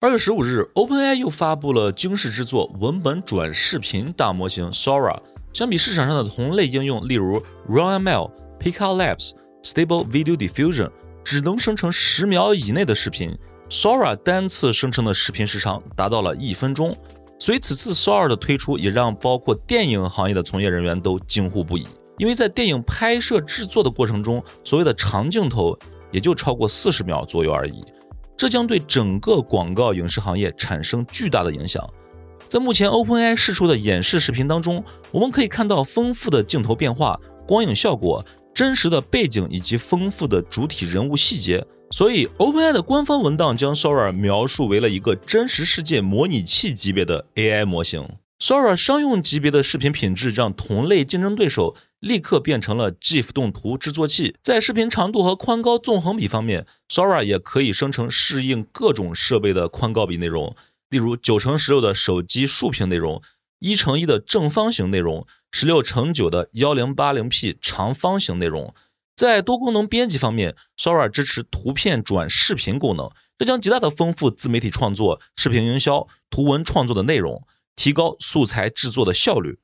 二月十五日，OpenAI 又发布了惊世之作——文本转视频大模型 Sora。相比市场上的同类应用，例如 r u n a y ML、p i c a r Labs、Stable Video Diffusion，只能生成十秒以内的视频，Sora 单次生成的视频时长达到了一分钟。所以，此次 Sora 的推出也让包括电影行业的从业人员都惊呼不已，因为在电影拍摄制作的过程中，所谓的长镜头也就超过四十秒左右而已。这将对整个广告影视行业产生巨大的影响。在目前 OpenAI 试出的演示视频当中，我们可以看到丰富的镜头变化、光影效果、真实的背景以及丰富的主体人物细节。所以，OpenAI 的官方文档将 Sora 描述为了一个真实世界模拟器级别的 AI 模型。Sora 商用级别的视频品质让同类竞争对手。立刻变成了 GIF 动图制作器。在视频长度和宽高纵横比方面，Sora 也可以生成适应各种设备的宽高比内容，例如九乘十六的手机竖屏内容、一乘一的正方形内容、十六乘九的幺零八零 P 长方形内容。在多功能编辑方面，Sora 支持图片转视频功能，这将极大的丰富自媒体创作、视频营销、图文创作的内容，提高素材制作的效率。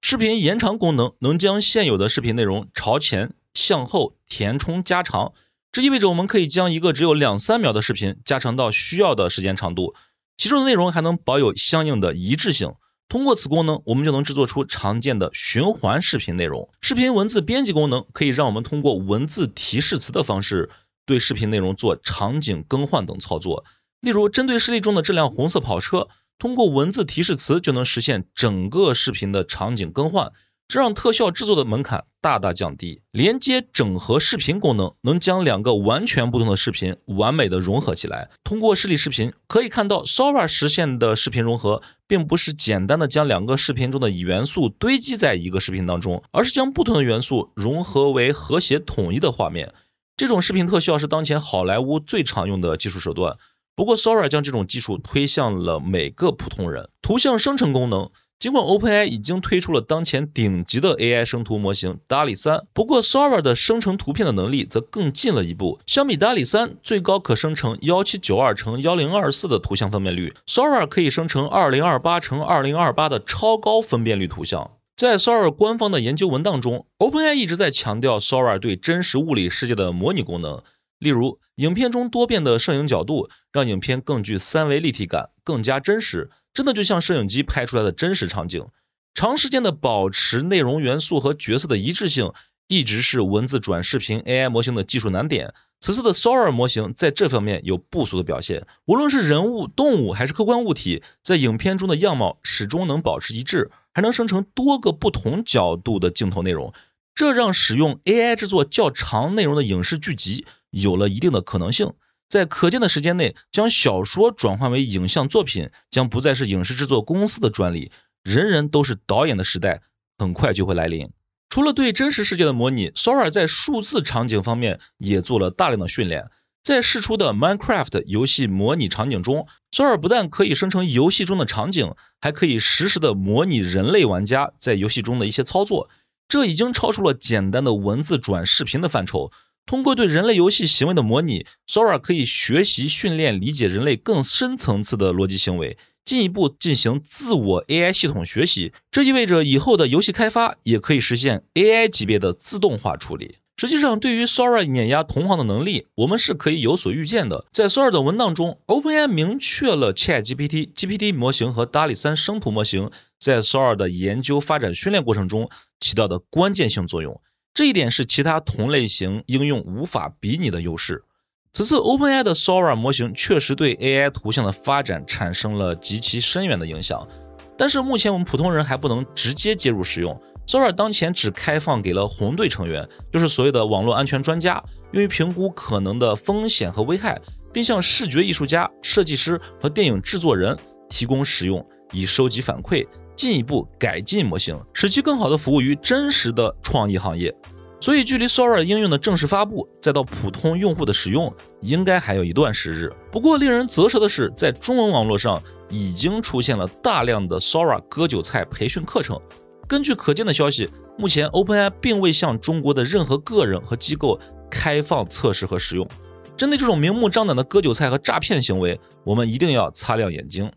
视频延长功能能将现有的视频内容朝前、向后填充加长，这意味着我们可以将一个只有两三秒的视频加长到需要的时间长度，其中的内容还能保有相应的一致性。通过此功能，我们就能制作出常见的循环视频内容。视频文字编辑功能可以让我们通过文字提示词的方式对视频内容做场景更换等操作，例如针对示例中的这辆红色跑车。通过文字提示词就能实现整个视频的场景更换，这让特效制作的门槛大大降低。连接整合视频功能能将两个完全不同的视频完美的融合起来。通过示例视频可以看到，Sora 实现的视频融合并不是简单的将两个视频中的元素堆积在一个视频当中，而是将不同的元素融合为和谐统一的画面。这种视频特效是当前好莱坞最常用的技术手段。不过，Sora 将这种技术推向了每个普通人。图像生成功能，尽管 OpenAI 已经推出了当前顶级的 AI 生图模型 d a l i e 三，不过 Sora 的生成图片的能力则更进了一步。相比 d a l i e 三，最高可生成幺七九二乘幺零二四的图像分辨率，Sora 可以生成二零二八乘二零二八的超高分辨率图像。在 Sora 官方的研究文档中，OpenAI 一直在强调 Sora 对真实物理世界的模拟功能。例如，影片中多变的摄影角度让影片更具三维立体感，更加真实，真的就像摄影机拍出来的真实场景。长时间的保持内容元素和角色的一致性，一直是文字转视频 AI 模型的技术难点。此次的 Sora 模型在这方面有不俗的表现，无论是人物、动物还是客观物体，在影片中的样貌始终能保持一致，还能生成多个不同角度的镜头内容，这让使用 AI 制作较长内容的影视剧集。有了一定的可能性，在可见的时间内，将小说转换为影像作品将不再是影视制作公司的专利，人人都是导演的时代很快就会来临。除了对真实世界的模拟，Sora 在数字场景方面也做了大量的训练。在试出的 Minecraft 游戏模拟场景中，Sora 不但可以生成游戏中的场景，还可以实时的模拟人类玩家在游戏中的一些操作。这已经超出了简单的文字转视频的范畴。通过对人类游戏行为的模拟，Sora 可以学习、训练、理解人类更深层次的逻辑行为，进一步进行自我 AI 系统学习。这意味着以后的游戏开发也可以实现 AI 级别的自动化处理。实际上，对于 Sora 碾压同行的能力，我们是可以有所预见的。在 Sora 的文档中，OpenAI 明确了 ChatGPT、GPT 模型和 DALL·E 三生图模型在 Sora 的研究、发展、训练过程中起到的关键性作用。这一点是其他同类型应用无法比拟的优势。此次 OpenAI 的 Sora 模型确实对 AI 图像的发展产生了极其深远的影响，但是目前我们普通人还不能直接接入使用。Sora 当前只开放给了红队成员，就是所谓的网络安全专家，用于评估可能的风险和危害，并向视觉艺术家、设计师和电影制作人提供使用，以收集反馈。进一步改进模型，使其更好的服务于真实的创意行业。所以，距离 Sora 应用的正式发布，再到普通用户的使用，应该还有一段时日。不过，令人啧舌的是，在中文网络上已经出现了大量的 Sora“ 割韭菜”培训课程。根据可见的消息，目前 OpenAI 并未向中国的任何个人和机构开放测试和使用。针对这种明目张胆的“割韭菜”和诈骗行为，我们一定要擦亮眼睛。